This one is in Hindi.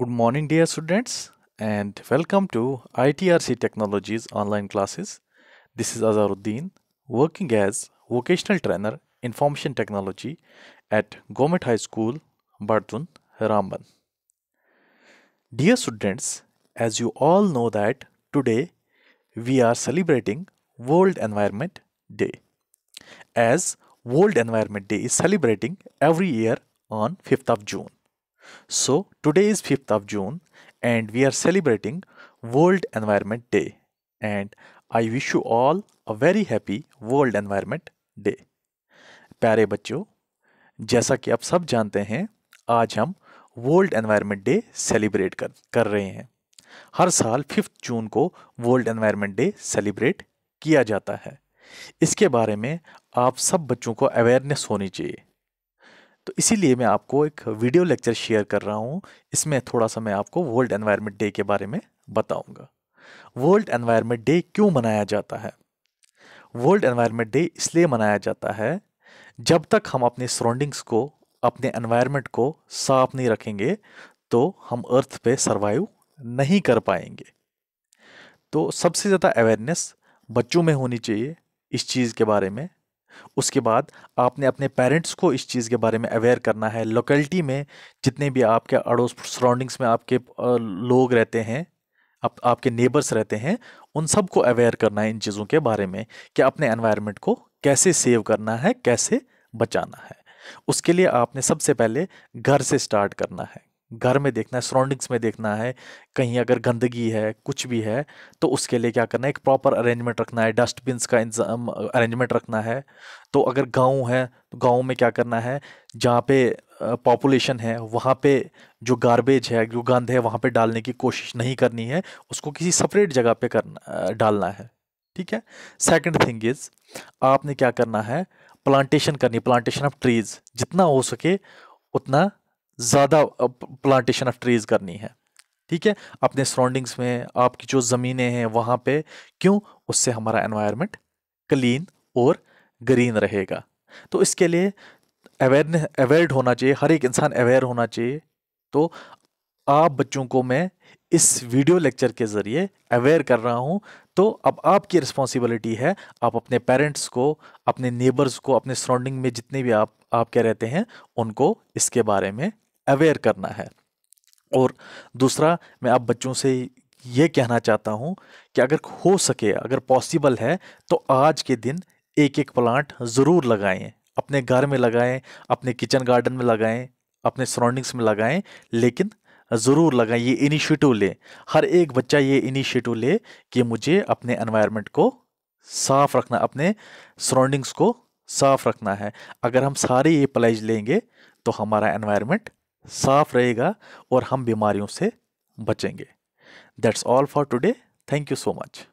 Good morning dear students and welcome to ITRC Technologies online classes. This is Azaruddin working as vocational trainer information technology at Government High School Bardun Ramban. Dear students as you all know that today we are celebrating World Environment Day as World Environment Day is celebrating every year on 5th of June. So today is 5th of June and we are celebrating World Environment Day and I wish you all a very happy World Environment Day. प्यारे बच्चों जैसा कि आप सब जानते हैं आज हम वर्ल्ड एनवायरनमेंट डे सेलिब्रेट कर कर रहे हैं हर साल फिफ्थ जून को वर्ल्ड एनवायरनमेंट डे सेलिब्रेट किया जाता है इसके बारे में आप सब बच्चों को अवेयरनेस होनी चाहिए तो इसीलिए मैं आपको एक वीडियो लेक्चर शेयर कर रहा हूँ इसमें थोड़ा सा मैं आपको वर्ल्ड एनवायरनमेंट डे के बारे में बताऊँगा वर्ल्ड एनवायरनमेंट डे क्यों मनाया जाता है वर्ल्ड एनवायरनमेंट डे इसलिए मनाया जाता है जब तक हम अपने सराउंडिंग्स को अपने एनवायरनमेंट को साफ नहीं रखेंगे तो हम अर्थ पे सर्वाइव नहीं कर पाएंगे तो सबसे ज़्यादा अवेयरनेस बच्चों में होनी चाहिए इस चीज़ के बारे में उसके बाद आपने अपने पेरेंट्स को इस चीज़ के बारे में अवेयर करना है लोकेलिटी में जितने भी आपके अड़ोस सराउंडिंग्स में आपके लोग रहते हैं आप, आपके नेबर्स रहते हैं उन सबको अवेयर करना है इन चीज़ों के बारे में कि अपने एनवायरनमेंट को कैसे सेव करना है कैसे बचाना है उसके लिए आपने सबसे पहले घर से स्टार्ट करना है घर में देखना है सराउंडिंग्स में देखना है कहीं अगर गंदगी है कुछ भी है तो उसके लिए क्या करना है एक प्रॉपर अरेंजमेंट रखना है डस्टबिन्स का इंतजाम अरेंजमेंट रखना है तो अगर गांव है तो गांव में क्या करना है जहाँ पे पॉपुलेशन है वहाँ पे जो गार्बेज है जो गंद है वहाँ पे डालने की कोशिश नहीं करनी है उसको किसी सेपरेट जगह पे करना डालना है ठीक है सेकंड थिंग इज़ आपने क्या करना है प्लांटेशन करनी प्लांटेशन ऑफ ट्रीज़ जितना हो सके उतना ज़्यादा प्लांटेशन ऑफ ट्रीज़ करनी है ठीक है अपने सराउंडिंग्स में आपकी जो ज़मीनें हैं वहाँ पे क्यों उससे हमारा एनवायरनमेंट क्लीन और ग्रीन रहेगा तो इसके लिए अवेयरनेस अवेयर्ड होना चाहिए हर एक इंसान अवेयर होना चाहिए तो आप बच्चों को मैं इस वीडियो लेक्चर के ज़रिए अवेयर कर रहा हूँ तो अब आपकी रिस्पॉन्सिबिलिटी है आप अपने पेरेंट्स को अपने नेबर्स को अपने सराउंडिंग में जितने भी आप आपके रहते हैं उनको इसके बारे में अवेयर करना है और दूसरा मैं आप बच्चों से ये कहना चाहता हूँ कि अगर हो सके अगर पॉसिबल है तो आज के दिन एक एक प्लांट ज़रूर लगाएं अपने घर में लगाएं अपने किचन गार्डन में लगाएं अपने सराउंडिंग्स में लगाएं लेकिन ज़रूर लगाएं ये इनिशिएटिव लें हर एक बच्चा ये इनिशिएटिव ले कि मुझे अपने एनवायरनमेंट को साफ़ रखना अपने सराउंडिंग्स को साफ़ रखना है अगर हम सारे ये प्लाइज लेंगे तो हमारा एनवायरनमेंट साफ रहेगा और हम बीमारियों से बचेंगे that's all for today thank you so much